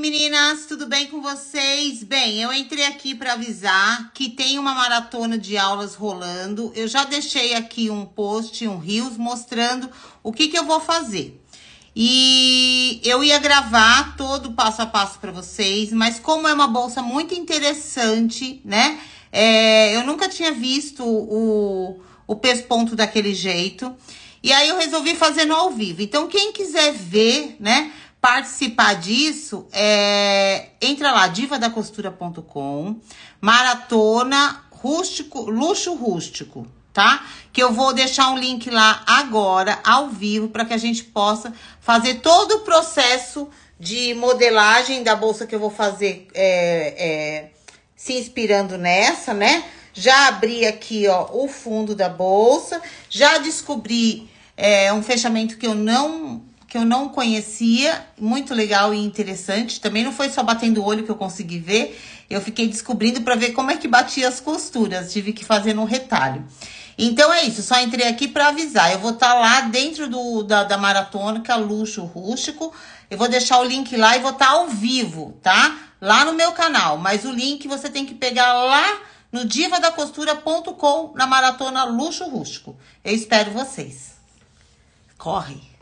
Meninas, tudo bem com vocês? Bem, eu entrei aqui para avisar que tem uma maratona de aulas rolando. Eu já deixei aqui um post, um rios mostrando o que, que eu vou fazer. E eu ia gravar todo passo a passo para vocês, mas como é uma bolsa muito interessante, né? É, eu nunca tinha visto o, o pesponto daquele jeito. E aí eu resolvi fazer no ao vivo. Então, quem quiser ver, né? participar disso, é, entra lá, divadacostura.com, maratona rústico, luxo rústico, tá? Que eu vou deixar um link lá agora, ao vivo, para que a gente possa fazer todo o processo de modelagem da bolsa que eu vou fazer é, é, se inspirando nessa, né? Já abri aqui, ó, o fundo da bolsa, já descobri é, um fechamento que eu não que eu não conhecia, muito legal e interessante. Também não foi só batendo o olho que eu consegui ver, eu fiquei descobrindo para ver como é que batia as costuras, tive que fazer um retalho. Então é isso, só entrei aqui para avisar. Eu vou estar tá lá dentro do, da, da maratônica é Luxo Rústico. Eu vou deixar o link lá e vou estar tá ao vivo, tá? Lá no meu canal. Mas o link você tem que pegar lá no divadacostura.com na maratona Luxo Rústico. Eu espero vocês. Corre!